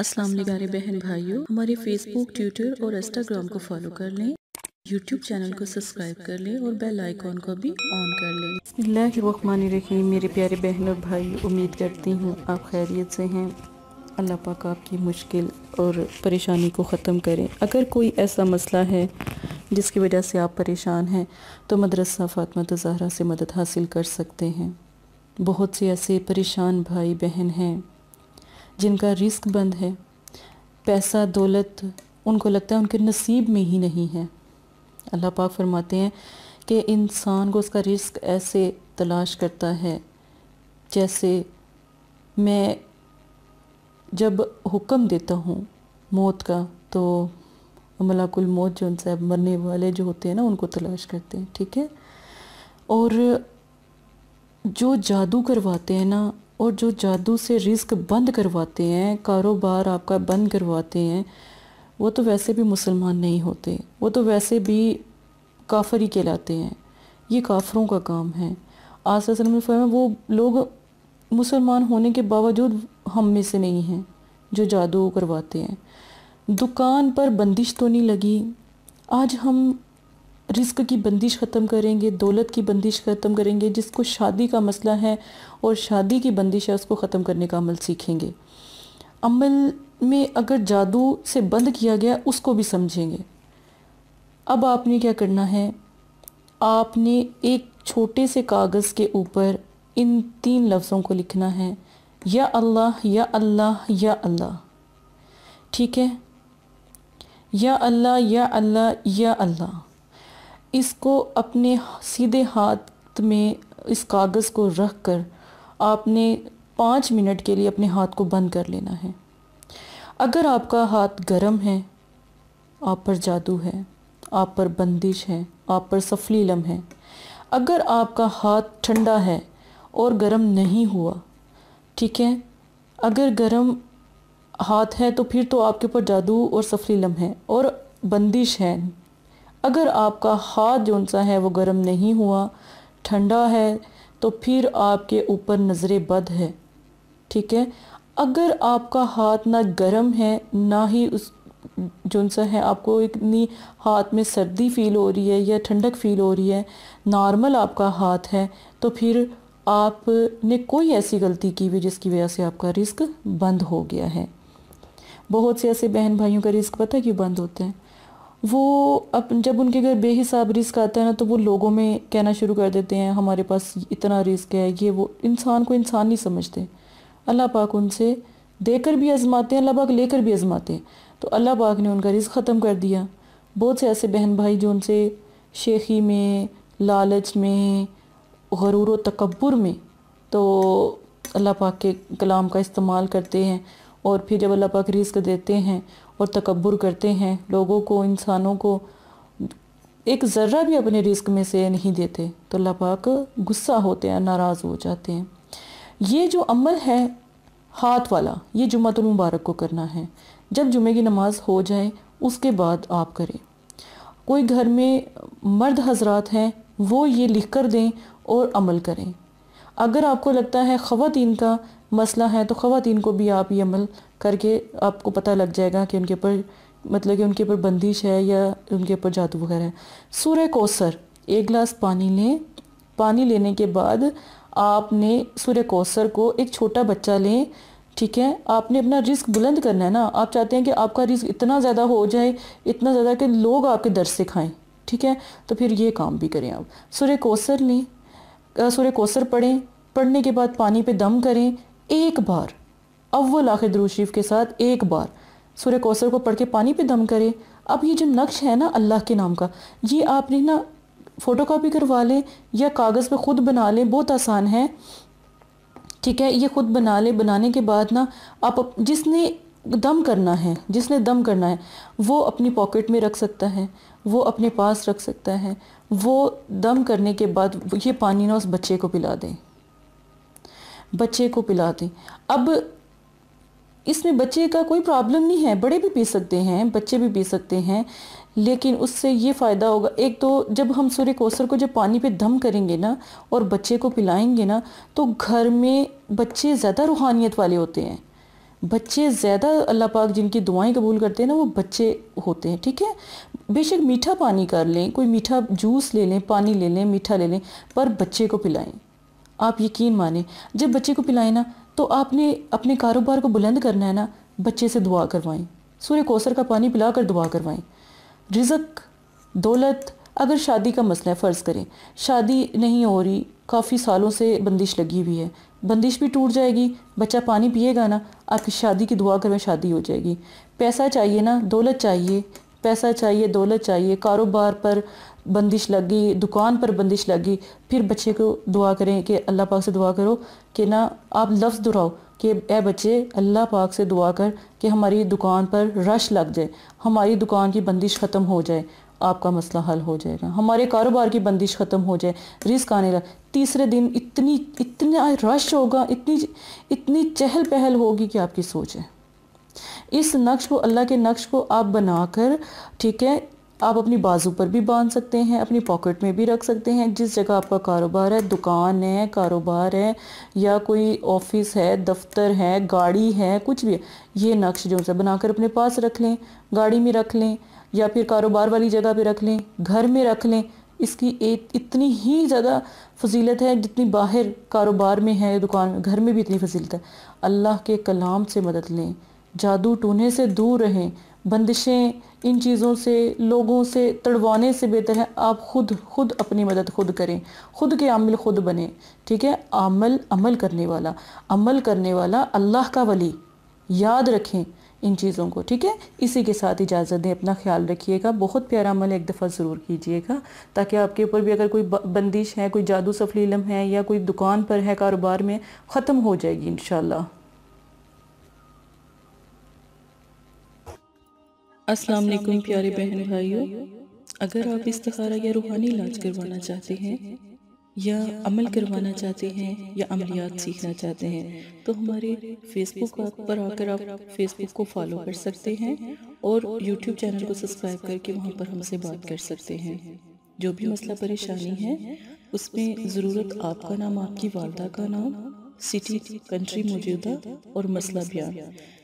अस्सलाम वालेकुम बहन भाइयों हमारे फेसबुक ट्विटर और इंस्टाग्राम को फॉलो कर लें यूट्यूब चैनल को सब्सक्राइब कर लें और बेल आइकॉन को भी ऑन कर लें रहीम मेरे प्यारे बहन और भाई उम्मीद करती हूँ आप खैरियत से हैं अल्लाह पाक आपकी मुश्किल और परेशानी को ख़त्म करें अगर कोई ऐसा मसला है जिसकी वजह से आप परेशान हैं तो मदरसा तो जहरा से मदद हासिल कर सकते हैं बहुत से ऐसे परेशान भाई बहन हैं जिनका रिस्क बंद है पैसा दौलत उनको लगता है उनके नसीब में ही नहीं है अल्लाह पाक फरमाते हैं कि इंसान को उसका रिस्क ऐसे तलाश करता है जैसे मैं जब हुक्म देता हूँ मौत का तो मलाकुल मौत जो उनसे मरने वाले जो होते हैं ना उनको तलाश करते हैं ठीक है और जो जादू करवाते हैं ना और जो जादू से रिस्क बंद करवाते हैं कारोबार आपका बंद करवाते हैं वो तो वैसे भी मुसलमान नहीं होते वो तो वैसे भी काफर ही कहलाते हैं ये काफरों का काम है आज में फरमाया वो लोग मुसलमान होने के बावजूद हम में से नहीं हैं जो जादू करवाते हैं दुकान पर बंदिश तो नहीं लगी आज हम रिस्क की बंदिश ख़त्म करेंगे दौलत की बंदिश ख़त्म करेंगे जिसको शादी का मसला है और शादी की बंदिश है उसको ख़त्म करने का अमल सीखेंगे अमल में अगर जादू से बंद किया गया उसको भी समझेंगे अब आपने क्या करना है आपने एक छोटे से कागज़ के ऊपर इन तीन लफ्ज़ों को लिखना है या अल्लाह या अल्लाह या अल्लाह ठीक है या अल्लाह या अल्लाह या अल्लाह इसको अपने सीधे हाथ में इस कागज़ को रख कर आपने पाँच मिनट के लिए अपने हाथ को बंद कर लेना है अगर आपका हाथ गर्म है आप पर जादू है आप पर बंदिश है आप पर सफलीलम है अगर आपका हाथ ठंडा है और गर्म नहीं हुआ ठीक है अगर गर्म हाथ है तो फिर तो आपके ऊपर जादू और सफलीलम है और बंदिश है अगर आपका हाथ जो सा है वो गर्म नहीं हुआ ठंडा है तो फिर आपके ऊपर नज़र बद है ठीक है अगर आपका हाथ ना गर्म है ना ही उस जो सा है आपको इतनी हाथ में सर्दी फील हो रही है या ठंडक फील हो रही है नॉर्मल आपका हाथ है तो फिर आपने कोई ऐसी गलती की हुई जिसकी वजह से आपका रिस्क बंद हो गया है बहुत से ऐसे बहन भाइयों का रिस्क पता है क्यों बंद होते हैं वो अब जब उनके घर बेहिसाब रिस्क आता है ना तो वो लोगों में कहना शुरू कर देते हैं हमारे पास इतना रिस्क है ये वो इंसान को इंसान नहीं समझते अल्लाह पाक उनसे देकर भी आजमाते हैं अल्लाह पाक लेकर भी आजमाते हैं तो अल्लाह पाक ने उनका रिस्क ख़त्म कर दिया बहुत से ऐसे बहन भाई जो उनसे शेखी में लालच में गरूर तकबर में तो अल्लाह पाक के कलाम का इस्तेमाल करते हैं और फिर जब अल्लाह पाक रिस्क देते हैं और तकबर करते हैं लोगों को इंसानों को एक ज़र्रा भी अपने रिस्क में से नहीं देते तो अल्लाह पाक गुस्सा होते हैं नाराज़ हो जाते हैं ये जो अमल है हाथ वाला ये जुम्मतमबारक मुबारक को करना है जब जुमे की नमाज हो जाए उसके बाद आप करें कोई घर में मर्द हजरात हैं वो ये लिख कर दें और अमल करें अगर आपको लगता है ख़वातीन का मसला है तो ख़वान को भी आप ये अमल करके आपको पता लग जाएगा कि उनके ऊपर मतलब कि उनके ऊपर बंदिश है या उनके ऊपर जादू वगैरह है सूर्य कोसर एक गिलास पानी लें पानी लेने के बाद आपने सूर्य कोसर को एक छोटा बच्चा लें ठीक है आपने अपना रिस्क बुलंद करना है ना आप चाहते हैं कि आपका रिस्क इतना ज़्यादा हो जाए इतना ज़्यादा कि लोग आपके दर से खाएँ ठीक है तो फिर ये काम भी करें आप सूर्य कोसर लें सूर्य कोसर पढ़ें पढ़ने के बाद पानी पे दम करें एक बार अव्वल आखिर दरू शरीफ के साथ एक बार सूर्य कौसर को पढ़ के पानी पे दम करें अब ये जो नक्श है ना अल्लाह के नाम का ये आपने ना फ़ोटो कापी करवा लें या कागज़ पे ख़ुद बना लें बहुत आसान है ठीक है ये ख़ुद बना लें बनाने के बाद ना आप जिसने दम करना है जिसने दम करना है वो अपनी पॉकेट में रख सकता है वो अपने पास रख सकता है वो दम करने के बाद ये पानी ना उस बच्चे को पिला दें बच्चे को पिला दें अब इसमें बच्चे का कोई प्रॉब्लम नहीं है बड़े भी पी सकते हैं बच्चे भी पी सकते हैं लेकिन उससे ये फ़ायदा होगा एक तो जब हम सूर्य कोसर को जब पानी पे दम करेंगे ना और बच्चे को पिलाएंगे ना तो घर में बच्चे ज़्यादा रूहानियत वाले होते हैं बच्चे ज़्यादा अल्लाह पाक जिनकी दुआएं कबूल करते हैं ना वो बच्चे होते हैं ठीक है बेशक मीठा पानी कर लें कोई मीठा जूस ले लें पानी ले लें मीठा ले लें पर बच्चे को पिलाएं आप यकीन माने जब बच्चे को पिलाएं ना तो आपने अपने कारोबार को बुलंद करना है ना बच्चे से दुआ करवाएं सूर्य कोसर का पानी पिला कर दुआ करवाएं रिजक दौलत अगर शादी का मसला है फ़र्ज़ करें शादी नहीं हो रही काफ़ी सालों से बंदिश लगी हुई है बंदिश भी टूट जाएगी बच्चा पानी पिएगा ना आपकी शादी की दुआ करवाएं शादी हो जाएगी पैसा चाहिए ना दौलत चाहिए पैसा चाहिए दौलत चाहिए कारोबार पर बंदिश लग गई दुकान पर बंदिश लग गई फिर बच्चे को दुआ करें कि अल्लाह पाक से दुआ करो कि ना आप लफ्ज़ दोहराओ कि ए बच्चे अल्लाह पाक से दुआ कर कि हमारी दुकान पर रश लग जाए हमारी दुकान की बंदिश ख़त्म हो जाए आपका मसला हल हो जाएगा हमारे कारोबार की बंदिश ख़त्म हो जाए रिस्क आने लगा तीसरे दिन इतनी इतना रश होगा इतनी इतनी चहल पहल होगी कि आपकी सोच है इस नक्श को अल्लाह के नक्श को आप बनाकर ठीक है आप अपनी बाजू पर भी बांध सकते हैं अपनी पॉकेट में भी रख सकते हैं जिस जगह आपका कारोबार है दुकान है कारोबार है या कोई ऑफिस है दफ्तर है गाड़ी है कुछ भी है ये नक्श जो है बनाकर अपने पास रख लें गाड़ी में रख लें या फिर कारोबार वाली जगह पे रख लें घर में रख लें इसकी एक इतनी ही ज़्यादा फजीलत है जितनी बाहर कारोबार में है दुकान में घर में भी इतनी फजीलत है अल्लाह के कलाम से मदद लें जादू टूने से दूर रहें बंदिशें इन चीज़ों से लोगों से तड़वाने से बेहतर है आप खुद खुद अपनी मदद खुद करें खुद के आमिल खुद बने ठीक है अमल अमल करने वाला अमल करने वाला अल्लाह का वली याद रखें इन चीज़ों को ठीक है इसी के साथ इजाज़त दें अपना ख्याल रखिएगा बहुत प्यारा अमल एक दफ़ा ज़रूर कीजिएगा ताकि आपके ऊपर भी अगर कोई बंदिश है कोई जादू सफलीलम है या कोई दुकान पर है कारोबार में ख़त्म हो जाएगी इन अस्सलाम वालेकुम प्यारे बहन भाइयों अगर आप इस या रूहानी इलाज करवाना चाहते हैं या अमल करवाना चाहते हैं या अमलियात सीखना चाहते हैं तो, तो हमारे फेसबुक पर आकर आप फेसबुक को फॉलो कर सकते हैं और यूट्यूब चैनल को सब्सक्राइब करके वहाँ पर हमसे बात कर सकते हैं जो भी मसला परेशानी है उसमें ज़रूरत आपका नाम आपकी वालदा का नाम सिटी कंट्री मौजूदा और मसला बयान